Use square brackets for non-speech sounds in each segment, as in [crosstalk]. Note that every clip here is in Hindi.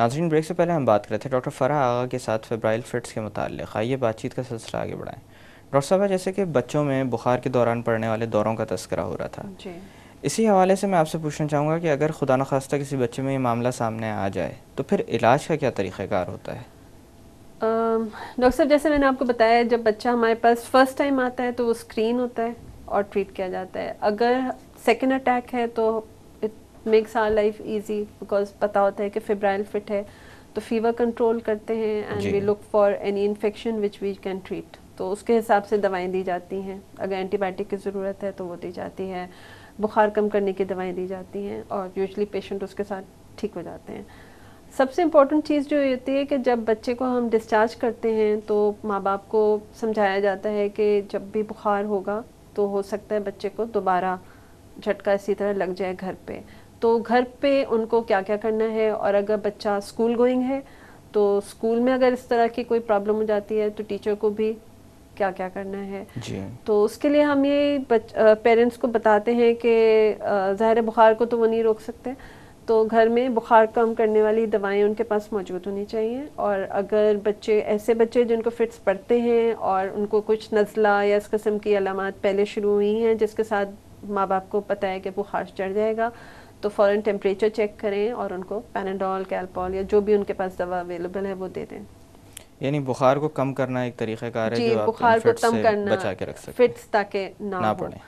नाजरीन ब्रेक से पहले हम बात कर रहे थे डॉक्टर फ़राह आगा के साथ फेब्राइल फिट्स के मतलब आइए बातचीत का सिलसिला आगे बढ़ाएं डॉक्टर साहब जैसे कि बच्चों में बुखार के दौरान पड़ने वाले दौरों का तस्करा हो रहा था इसी हवाले से मैं आपसे पूछना चाहूँगा कि अगर खुदा न खास्ता किसी बच्चे में ये मामला सामने आ जाए तो फिर इलाज का क्या तरीक़ाकार होता है डॉक्टर साहब जैसे मैंने आपको बताया जब बच्चा हमारे पास फर्स्ट टाइम आता है तो वो स्क्रीन होता है और ट्रीट किया जाता है अगर सेकेंड अटैक है तो makes our life easy because पता होता है कि फिब्राइल फिट है तो फीवर कंट्रोल करते हैं and we look for any infection which we can treat तो उसके हिसाब से दवाएं दी जाती हैं अगर एंटीबायोटिक की ज़रूरत है तो वो दी जाती है बुखार कम करने की दवाएं दी जाती हैं और यूजली पेशेंट उसके साथ ठीक हो जाते हैं सबसे इम्पोर्टेंट चीज़ जो होती है कि जब बच्चे को हम डिस्चार्ज करते हैं तो माँ बाप को समझाया जाता है कि जब भी बुखार होगा तो हो सकता है बच्चे को दोबारा झटका इसी तरह लग जाए घर पे तो घर पे उनको क्या क्या करना है और अगर बच्चा स्कूल गोइंग है तो स्कूल में अगर इस तरह की कोई प्रॉब्लम हो जाती है तो टीचर को भी क्या क्या करना है जी। तो उसके लिए हम ये पेरेंट्स को बताते हैं कि ज़ाहिर बुखार को तो वो नहीं रोक सकते तो घर में बुखार कम करने वाली दवाएं उनके पास मौजूद होनी चाहिए और अगर बच्चे ऐसे बच्चे जिनको फिट्स पड़ते हैं और उनको कुछ नज़ला या इस किस्म की अलामत पहले शुरू हुई हैं जिसके साथ माँ बाप को पता है कि बुखार चढ़ जाएगा तो फ़ौरन टेम्परेचर चेक करें और उनको पैनाडोल कैलपोल या जो भी उनके पास दवा अवेलेबल है वो दे दें यानी बुखार को कम करना एक तरीक़ाकार है जो बुखार को कम करना बचा के रख सकते फिट्स ताकि ना, ना पड़े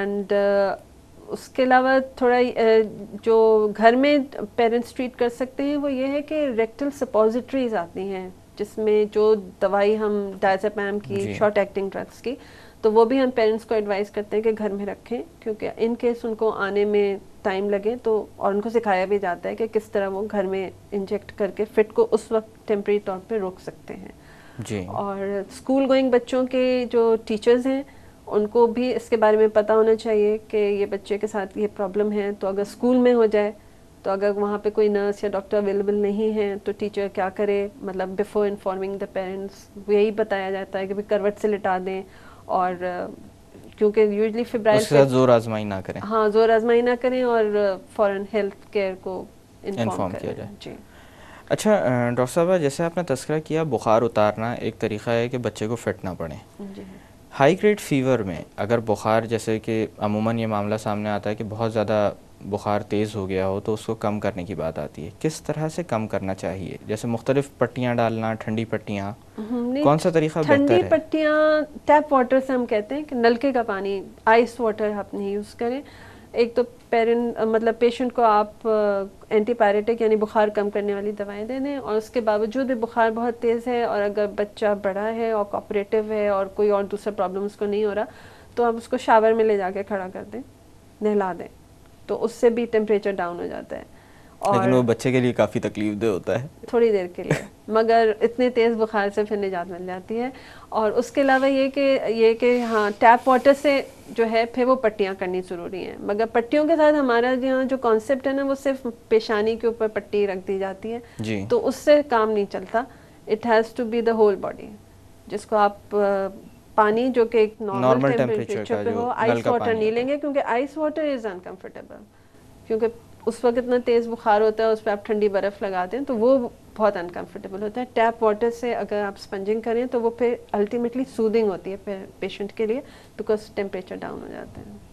एंड uh, उसके अलावा थोड़ा uh, जो घर में पेरेंट्स ट्रीट कर सकते हैं वो ये है कि रेक्टल सपोजिटरीज आती हैं जिसमें जो दवाई हम डायजापैम की शॉर्ट एक्टिंग ड्रग्स की तो वो भी हम पेरेंट्स को एडवाइस करते हैं कि घर में रखें क्योंकि इन केस उनको आने में टाइम लगे तो और उनको सिखाया भी जाता है कि किस तरह वो घर में इंजेक्ट करके फिट को उस वक्त टेम्प्रेरी तौर पर रोक सकते हैं जी और स्कूल गोइंग बच्चों के जो टीचर्स हैं उनको भी इसके बारे में पता होना चाहिए कि ये बच्चे के साथ ये प्रॉब्लम है तो अगर स्कूल में हो जाए तो अगर वहाँ पे कोई नर्स या डॉक्टर अवेलेबल नहीं है तो टीचर क्या करे मतलब बिफोर इन्फॉर्मिंग द पेरेंट्स यही बताया जाता है कि भी करवट से लिटा दें और क्योंकि यूजली फिब्राइल उसके साथ जोर आजमाई ना करें हाँ जोर आजमाई ना करें और फॉरन हेल्थ केयर को इन्फॉर्म किया जाए जी अच्छा डॉक्टर साहब जैसे आपने तस्करा किया बुखार उतारना एक तरीका है कि बच्चे को फिट ना पड़े हाई ग्रेड फीवर में अगर बुखार जैसे कि अमूमन ये मामला सामने आता है कि बहुत ज़्यादा बुखार तेज़ हो गया हो तो उसको कम करने की बात आती है किस तरह से कम करना चाहिए जैसे मुख्तलिफ पट्टियाँ डालना ठंडी पट्टियाँ हम्म, कौन सा तरीका ठंडी पट्टियाँ टैप वाटर से हम कहते हैं कि नलके का पानी आइस वाटर आप नहीं यूज़ करें एक तो पेरेंट मतलब पेशेंट को आप एंटीपायरेटिक uh, यानी बुखार कम करने वाली दवाएं दे दें और उसके बावजूद भी बुखार बहुत तेज़ है और अगर बच्चा बड़ा है और कॉपरेटिव है और कोई और दूसरा प्रॉब्लम उसको नहीं हो रहा तो आप उसको शावर में ले जाके खड़ा कर दें नहला दें तो उससे भी टेम्परेचर डाउन हो जाता है और लेकिन वो बच्चे के लिए काफ़ी तकलीफ दे होता है थोड़ी देर के लिए [laughs] मगर इतने तेज़ बुखार से फिर निजात मिल जाती है और उसके अलावा ये कि ये कि हाँ टैप वाटर से जो है फिर वो पट्टियाँ करनी ज़रूरी हैं मगर पट्टियों के साथ हमारा यहाँ जो कॉन्सेप्ट है ना वो सिर्फ पेशानी के ऊपर पट्टी रख दी जाती है जी तो उससे काम नहीं चलता it has to be the whole body जिसको आप पानी जो कि एक नॉर्मल टेम्परेचर पे हो आइस वाटर नहीं लेंगे क्योंकि आइस वाटर इज अनकंफर्टेबल क्योंकि उस वक्त इतना तेज़ बुखार होता है उस पर आप ठंडी बर्फ़ लगा दें तो वो बहुत अनकंफर्टेबल होता है टैप वाटर से अगर आप स्पंजिंग करें तो वो फिर अल्टीमेटली सूदिंग होती है पेशेंट के लिए बिकॉज टेम्परेचर डाउन हो जाता है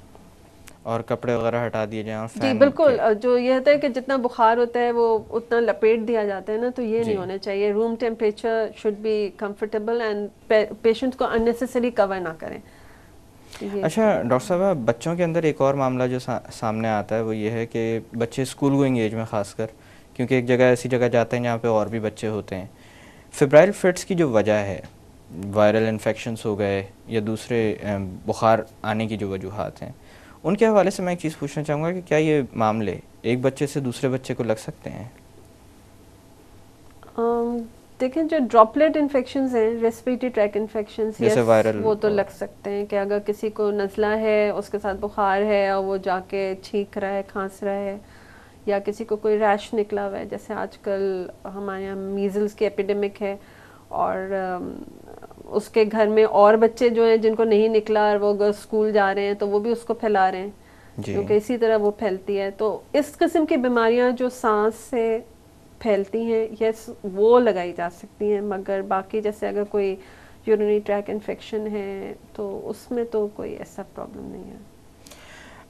और कपड़े वगैरह हटा दिए जाए जी बिल्कुल जो ये होता है कि जितना बुखार होता है वो उतना लपेट दिया जाता है ना तो ये नहीं होना चाहिए room temperature should be comfortable and patient को अननेसेसरी कवर ना करें अच्छा डॉक्टर साहब बच्चों के अंदर एक और मामला जो सा, सामने आता है वो ये है कि बच्चे स्कूल गोइंग एज में ख़ासकर क्योंकि एक जगह ऐसी जगह जाते हैं जहाँ पे और भी बच्चे होते हैं फिब्राइल फिट्स की जो वजह है वायरल इन्फेक्शन हो गए या दूसरे बुखार आने की जो वजूहत हैं उनके हवाले से मैं एक चीज़ पूछना चाहूँगा कि क्या ये मामले एक बच्चे से दूसरे बच्चे को लग सकते हैं देखें जो ड्रॉपलेट इन्फेक्शन हैं रेस्पिरेटरी ट्रैक इन्फेक्शन वो तो लग सकते हैं कि अगर किसी को नज़ला है उसके साथ बुखार है और वो जाके छींक रहा है खांस रहा है या किसी को कोई रैश निकला हुआ है जैसे आजकल हमारे यहाँ मीजल्स की एपिडेमिक है और उसके घर में और बच्चे जो हैं जिनको नहीं निकला और वो स्कूल जा रहे हैं तो वो भी उसको फैला रहे हैं क्योंकि इसी तरह वो फैलती है तो इस किस्म की बीमारियां जो सांस से फैलती हैं यस वो लगाई जा सकती हैं मगर बाकी जैसे अगर कोई यूरिनरी ट्रैक इन्फेक्शन है तो उसमें तो कोई ऐसा प्रॉब्लम नहीं है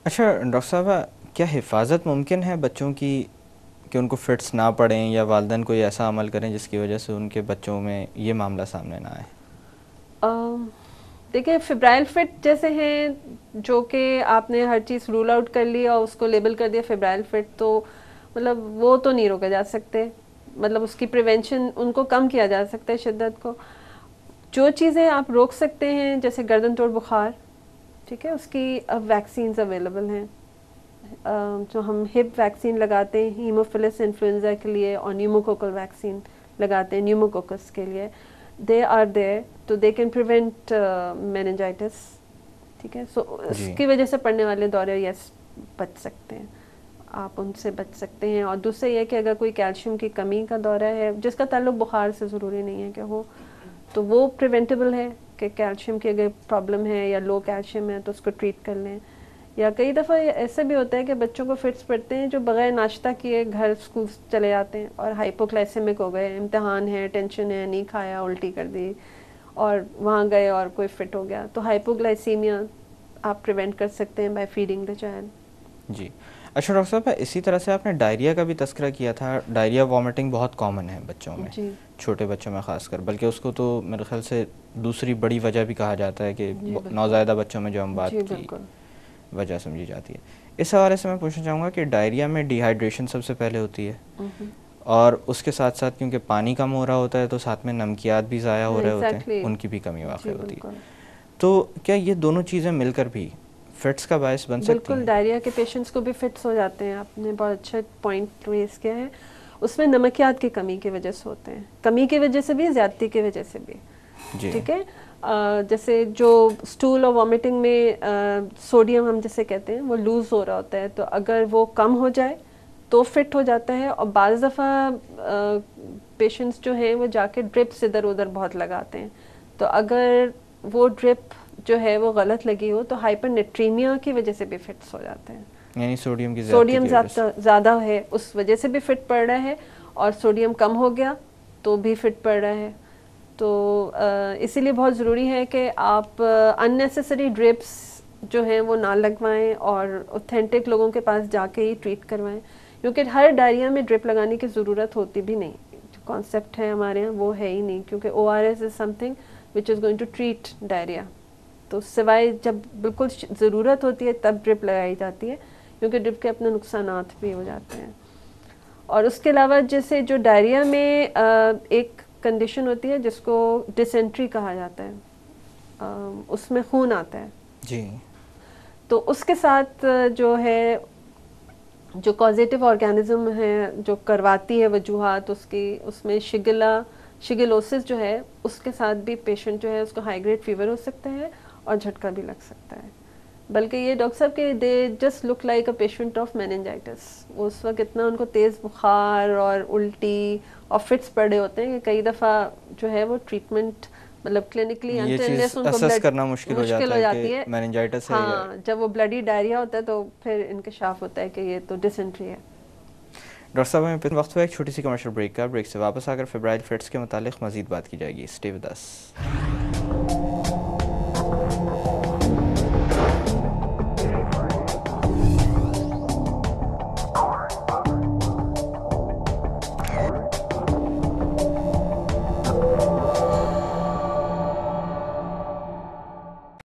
अच्छा डॉक्टर साहब क्या हिफाजत मुमकिन है बच्चों की कि उनको फिट्स ना पड़ें या वालदेन कोई ऐसा अमल करें जिसकी वजह से उनके बच्चों में ये मामला सामने ना आए देखिए फिब्राइल फिट जैसे हैं जो कि आपने हर चीज़ रूल आउट कर ली और उसको लेबल कर दिया फिब्राइल फिट तो मतलब वो तो नहीं रोके जा सकते मतलब उसकी प्रिवेंशन उनको कम किया जा सकता है शिद्दत को जो चीज़ें आप रोक सकते हैं जैसे गर्दन तोड़ बुखार ठीक है उसकी अब वैक्सीन अवेलेबल हैं जो हम हिप वैक्सीन लगाते हैं हीमोफिलस इन्फ्लुन्ज़ा के लिए और न्यूमोकोकल वैक्सीन लगाते हैं न्यूमोकोकस के लिए they are there तो दे कैन प्रिवेंट मेनेजाइटिस ठीक है सो so, उसकी वजह से पड़ने वाले दौरे यस बच सकते हैं आप उनसे बच सकते हैं और दूसरा यह कि अगर कोई कैल्शियम की कमी का दौरा है जिसका ताल्लुक बुखार से ज़रूरी नहीं है कि हो तो वो प्रिवेंटेबल है कि कैल्शियम की अगर प्रॉब्लम है या लो कैल्शियम है तो उसको ट्रीट कर लें या कई दफ़ा ऐसे भी होता है कि बच्चों को फिट्स पड़ते हैं जो बग़ैर नाश्ता किए घर स्कूल चले जाते हैं और हाइपोक्लाइसेमिक हो गए इम्तहान है टेंशन है नहीं खाया उल्टी कर दी और वहाँ गए और कोई फिट हो गया तो हाइपोग्लाइसीमिया आप प्रिवेंट कर सकते हैं बाई फीडिंग द चाइल्ड जी अच्छा डॉक्टर साहब इसी तरह से आपने डायरिया का भी तस्करा किया था डायरिया वॉमिटिंग बहुत कॉमन है बच्चों में छोटे बच्चों में खासकर बल्कि उसको तो मेरे ख्याल से दूसरी बड़ी वजह भी कहा जाता है कि नौजायदा बच्चों में जो हम बात की वजह समझी जाती है इस हवाले से मैं पूछना चाहूँगा कि डायरिया में डिहाइड्रेशन सबसे पहले होती है और उसके साथ साथ क्योंकि पानी कम हो रहा होता है तो साथ में नमकियात भी ज़ाया हो रहे होते हैं उनकी भी कमी वाकई होती है तो क्या ये दोनों चीज़ें मिलकर भी फिट्स का बायस बन सकती बिल्कुल डायरिया के पेशेंट्स को भी फिट्स हो जाते हैं आपने बहुत अच्छे पॉइंट रेस किया है उसमें नमकियात की कमी की वजह से होते हैं कमी की वजह से भी ज्यादती की वजह से भी ठीक है जैसे जो स्टूल और वॉमिटिंग में सोडियम हम जैसे कहते हैं वो लूज़ हो रहा होता है तो अगर वो कम हो जाए तो फिट हो जाता है और बज़ दफ़ा पेशेंट्स जो हैं वो जाके ड्रिप्स इधर उधर बहुत लगाते हैं तो अगर वो ड्रिप जो है वो गलत लगी हो तो हाइपर नेट्रीमिया की वजह से भी फिट्स हो जाते हैं यानी सोडियम की सोडियम ज़्यादा है उस वजह से भी फिट पड़ रहा है और सोडियम कम हो गया तो भी फिट पड़ रहा है तो इसीलिए बहुत ज़रूरी है कि आप अननेसेसरी ड्रिप्स जो हैं वो ना लगवाएं और ऑथेंटिक लोगों के पास जाके ही ट्रीट करवाएं क्योंकि हर डायरिया में ड्रिप लगाने की ज़रूरत होती भी नहीं जो कॉन्सेप्ट है हमारे यहाँ वो है ही नहीं क्योंकि O R S is something which is going to treat diarrhoea तो सिवाय जब बिल्कुल ज़रूरत होती है तब ड्रिप लगाई जाती है क्योंकि ड्रिप के अपने नुकसान भी हो जाते हैं और उसके अलावा जैसे जो डायरिया में एक कंडीशन होती है जिसको डिसेंट्री कहा जाता है आ, उसमें खून आता है जी तो उसके साथ जो है जो कॉजेटिव ऑर्गेनिज्म है जो करवाती है वजूहत उसकी उसमें शिगला शिगलोसिस जो है उसके साथ भी पेशेंट जो है उसको हाई ग्रेड फीवर हो सकता है और झटका भी लग सकता है बल्कि ये डॉक्टर साहब के they just look like a patient of meningitis उस वक्त इतना उनको तेज़ बुखार और उल्टी और फिट्स पड़े होते हैं कि कई दफ़ा जो है वो ट्रीटमेंट मतलब क्लिनिकली करना मुश्किल हो जाता हो जाती है मैनजाइटिस हाँ, है हाँ जब वो ब्लडी डायरिया होता है तो फिर इंकशाफ होता है कि ये तो डिसेंट्री है डॉक्टर साहब हमें वक्त हुआ एक छोटी सी कमर्शियल ब्रेक का ब्रेक से वापस आकर फेब्राइल फिट्स के मुतालिक मजीद बात की जाएगी स्टे विद अस